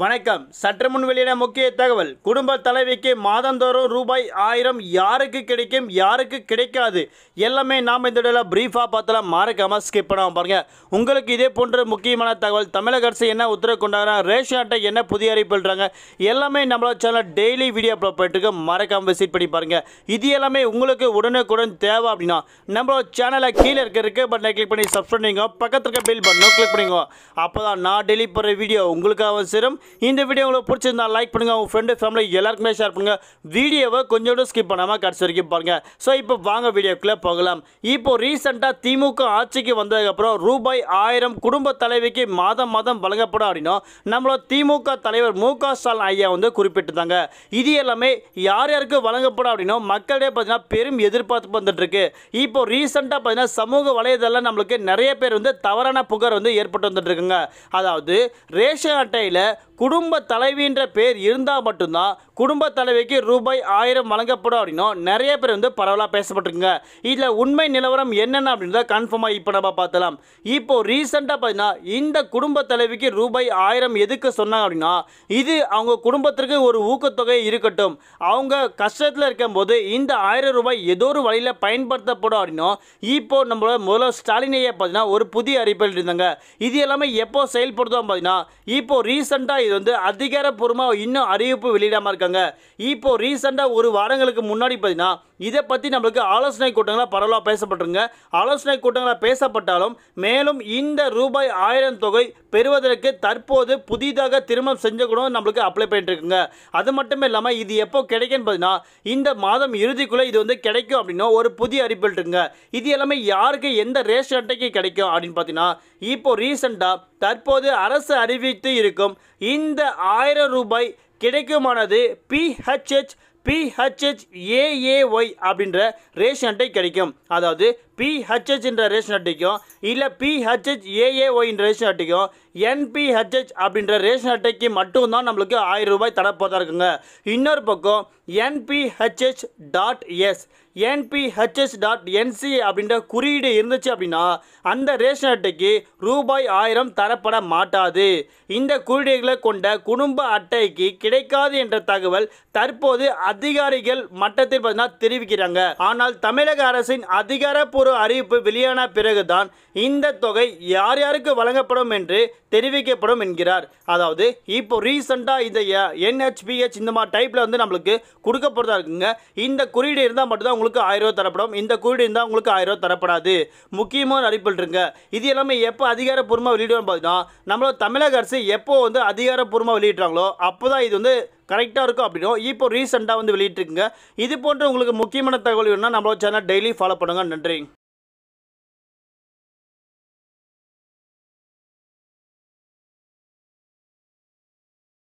வணக்கம் சற்று முன் வெளியான முக்கிய தகவல் குடும்ப தலைவிக்கு மாதந்தோறும் ரூபாய் ஆயிரம் யாருக்கு கிடைக்கும் யாருக்கு கிடைக்காது எல்லாமே நாம் இந்த இடத்துல ப்ரீஃபாக பார்த்தலாம் மறக்காமல் ஸ்கிப் பண்ணாமல் பாருங்கள் உங்களுக்கு இதே போன்ற முக்கியமான தகவல் தமிழக அரசு என்ன உத்தரவு கொண்டாங்கன்னா ரேஷன் அட்டை என்ன புதிய அறிவிப்புன்றாங்க எல்லாமே நம்மளோட சேனல் டெய்லி வீடியோ அப்லோட் பண்ணிட்டு மறக்காமல் விசிட் பண்ணி பாருங்கள் இது எல்லாமே உங்களுக்கு உடனுக்குடன் தேவை அப்படின்னா நம்மளோட சேனலை கீழே இருக்க இருக்க பட்டனை கிளிக் பண்ணி சப்ஸ்கிரைப் பண்ணிங்க பக்கத்துக்கு பில் பட்டனும் கிளிக் பண்ணிங்க அப்போ தான் நான் டெய்லி போடுற வீடியோ உங்களுக்கு சேரும் இந்த வீடியோ உங்களுக்கு பிடிச்சிருந்தா லைக் பண்ணுங்கள் உங்கள் ஃப்ரெண்டு ஃபேமிலி எல்லாருக்குமே ஷேர் பண்ணுங்கள் வீடியோவை கொஞ்சோட ஸ்கிப் பண்ணாமல் கடைசி வரைக்கும் பாருங்கள் ஸோ இப்போ வாங்க வீடியோக்குள்ளே போகலாம் இப்போ ரீசெண்டாக திமுக ஆட்சிக்கு வந்ததுக்கப்புறம் ரூபாய் ஆயிரம் குடும்ப தலைவிக்கு மாதம் மாதம் வழங்கப்படும் அப்படின்னா நம்மளோட திமுக தலைவர் மு க ஸ்டாலின் ஐயா வந்து குறிப்பிட்டிருந்தாங்க இது எல்லாமே யார் யாருக்கு வழங்கப்படும் அப்படின்னா மக்களிடையே பார்த்தீங்கன்னா பெரும் எதிர்பார்ப்பு வந்துட்டுருக்கு இப்போ ரீசெண்டாக பார்த்தீங்கன்னா சமூக வலைதளம் நம்மளுக்கு நிறைய பேர் வந்து தவறான புகார் வந்து ஏற்பட்டு வந்துட்டுருக்குங்க அதாவது ரேஷன் அட்டையில் குடும்ப தலைவின்ற பேர் இருந்தால் மட்டும்தான் குடும்ப தலைவிக்கு ரூபாய் ஆயிரம் வழங்கப்படும் அப்படின்னும் நிறைய பேர் வந்து பரவலாக பேசப்பட்டிருக்குங்க இதில் உண்மை நிலவரம் என்னென்ன அப்படின்றத கன்ஃபார்மாக இப்போ நம்ம பார்த்தலாம் இப்போ ரீசெண்டாக பார்த்தீங்கன்னா இந்த குடும்ப தலைவிக்கு ரூபாய் ஆயிரம் எதுக்கு சொன்னாங்க அப்படின்னா இது அவங்க குடும்பத்திற்கு ஒரு ஊக்கத்தொகை இருக்கட்டும் அவங்க கஷ்டத்தில் இருக்கும்போது இந்த ஆயிரம் ரூபாய் ஏதோ ஒரு வழியில் பயன்படுத்தப்படும் அப்படின்னும் இப்போ நம்மளோட முதல்ல ஸ்டாலினையே பார்த்தீங்கன்னா ஒரு புதிய அறிப்பில் இருந்தாங்க இது எல்லாமே எப்போ செயல்படுத்தோம் பார்த்தீங்கன்னா இப்போ ரீசெண்டாக இது வந்து அதிகாரப்பூர்வமாக இன்னும் அறிவிப்பு வெளியிடாமல் இருக்காங்க இப்போ ரீசெண்டாக ஒரு வாரங்களுக்கு முன்னாடி பார்த்தீங்கன்னா இதை பற்றி நம்மளுக்கு ஆலோசனை கூட்டங்களாக பரவலாக பேசப்பட்டிருங்க ஆலோசனை கூட்டங்களாக பேசப்பட்டாலும் மேலும் இந்த ரூபாய் ஆயிரம் தொகை பெறுவதற்கு தற்போது புதிதாக திருமணம் செஞ்ச கூட நம்மளுக்கு அப்ளை பண்ணிட்டுருக்குங்க அது மட்டும் இல்லாமல் இது எப்போ கிடைக்கும்னு பார்த்தீங்கன்னா இந்த மாதம் இறுதிக்குள்ளே இது வந்து கிடைக்கும் அப்படின்னா ஒரு புதிய அறிவிப்பில் இருக்குங்க இது எல்லாமே யாருக்கு எந்த ரேஷன் அட்டைக்கு கிடைக்கும் அப்படின்னு பார்த்தீங்கன்னா இப்போ ரீசெண்டாக தற்போது அரசு அறிவித்து இருக்கும் இந்த ஆயிரம் ரூபாய் கிடைக்குமானது பிஹெச்ஹெச் பிஹெச்ஹெச்ஏஏஒய் அப்படின்ற ரேஷன் அட்டை கிடைக்கும் அதாவது பிஹெச்ஹெச் என்ற ரேஷன் அட்டைக்கும் இல்லை பிஹெச்ஹெச் ஏஏஒய்ன்ற ரேஷன் அட்டைக்கும் என்பிஹெச்ஹெச் அப்படின்ற ரேஷன் அட்டைக்கு மட்டும்தான் நம்மளுக்கு ஆயிரம் ரூபாய் தரப்போதாக இருக்குங்க இன்னொரு பக்கம் NPHH dot S NPHS dot NC அப்படின்ற குறியீடு இருந்துச்சு அப்படின்னா அந்த ரேஷன் அட்டைக்கு ரூபாய் ஆயிரம் தரப்பட மாட்டாது இந்த குறியீடுகளை கொண்ட குடும்ப அட்டைக்கு கிடைக்காது என்ற தகவல் தற்போது அதிகாரிகள் மட்டத்தில் பார்த்தீங்கன்னா தெரிவிக்கிறாங்க ஆனால் தமிழக அரசின் அதிகாரப்பூர்வ அறிவிப்பு வெளியான பிறகுதான் இந்த தொகை யார் யாருக்கு வழங்கப்படும் என்று தெரிவிக்கப்படும் என்கிறார் அதாவது இப்போ ரீசெண்டாக இந்த என்ஹெச்பிஹெச் இந்த மாதிரி டைப்பில் வந்து நம்மளுக்கு கொடுக்க போகிறதா இருக்குங்க இந்த குறியீடு இருந்தால் மட்டும்தான் உங்களுக்கு ஆயிரம் ரூபா தரப்படும் இந்த குறியீடு இருந்தால் உங்களுக்கு ஆயிரம் ரூபா தரப்படாது முக்கியமான அறிப்பில் இருங்க இது எல்லாமே எப்போ அதிகாரப்பூர்வமாக வெளியிடுவோம் பார்த்தீங்கன்னா நம்மளோட தமிழக அரசு எப்போ வந்து அதிகாரப்பூர்வமாக வெளியிடுறாங்களோ அப்போ தான் இது வந்து கரெக்டாக இருக்கும் அப்படின்னும் இப்போ ரீசெண்டாக வந்து வெளியிட்டிருக்குங்க இது போன்ற உங்களுக்கு முக்கியமான தகவல் வேணும்னா நம்மளோட சேனல் டெய்லி ஃபாலோ பண்ணுங்கள் நன்றி